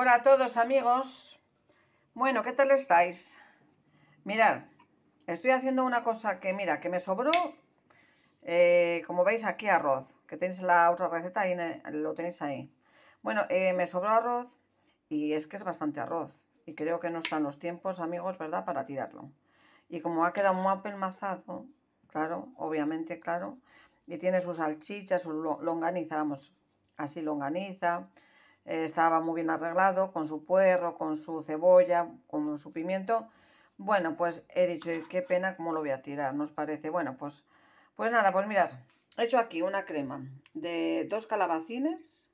Hola a todos amigos. Bueno, ¿qué tal estáis? Mirad, estoy haciendo una cosa que, mira, que me sobró, eh, como veis aquí arroz, que tenéis la otra receta, y lo tenéis ahí. Bueno, eh, me sobró arroz y es que es bastante arroz y creo que no están los tiempos, amigos, ¿verdad?, para tirarlo. Y como ha quedado muy apelmazado, claro, obviamente, claro, y tiene sus salchichas, su longaniza, vamos, así longaniza, eh, estaba muy bien arreglado, con su puerro, con su cebolla, con su pimiento. Bueno, pues he dicho, qué pena, cómo lo voy a tirar, ¿nos parece? Bueno, pues, pues nada, pues mirad, he hecho aquí una crema de dos calabacines,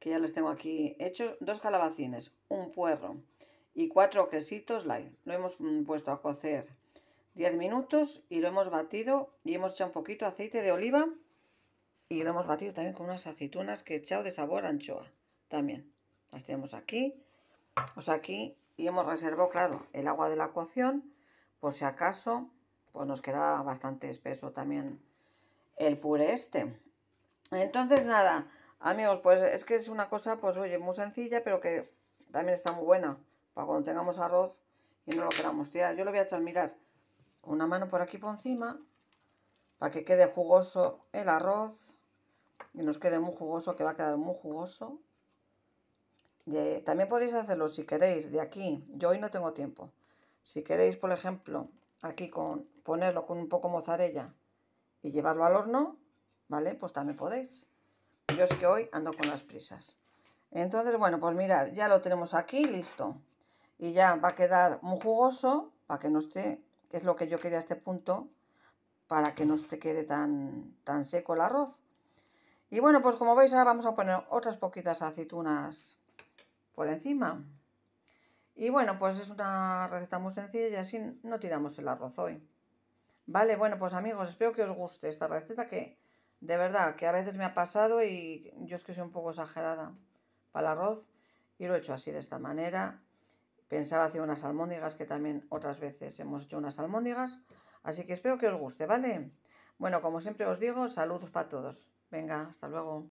que ya les tengo aquí hechos, dos calabacines, un puerro y cuatro quesitos light. Lo hemos mm, puesto a cocer 10 minutos y lo hemos batido y hemos echado un poquito aceite de oliva y lo hemos batido también con unas aceitunas que he echado de sabor anchoa. También. Las tenemos aquí. O sea, aquí. Y hemos reservado, claro, el agua de la cocción. Por si acaso, pues nos queda bastante espeso también el puré este. Entonces, nada. Amigos, pues es que es una cosa, pues oye, muy sencilla, pero que también está muy buena. Para cuando tengamos arroz y no lo queramos tirar. Yo lo voy a echar, mirad, con una mano por aquí por encima, para que quede jugoso el arroz y nos quede muy jugoso, que va a quedar muy jugoso. también podéis hacerlo si queréis de aquí, yo hoy no tengo tiempo. Si queréis, por ejemplo, aquí con ponerlo con un poco mozzarella y llevarlo al horno, ¿vale? Pues también podéis. Yo es que hoy ando con las prisas. Entonces, bueno, pues mirad, ya lo tenemos aquí, listo. Y ya va a quedar muy jugoso, para que no esté, es lo que yo quería a este punto, para que no esté quede tan, tan seco el arroz. Y bueno, pues como veis, ahora vamos a poner otras poquitas aceitunas por encima. Y bueno, pues es una receta muy sencilla y así no tiramos el arroz hoy. Vale, bueno, pues amigos, espero que os guste esta receta que de verdad, que a veces me ha pasado y yo es que soy un poco exagerada para el arroz y lo he hecho así de esta manera. Pensaba hacer unas almóndigas que también otras veces hemos hecho unas almóndigas, así que espero que os guste, ¿vale? Bueno, como siempre os digo, saludos para todos. Venga, hasta luego.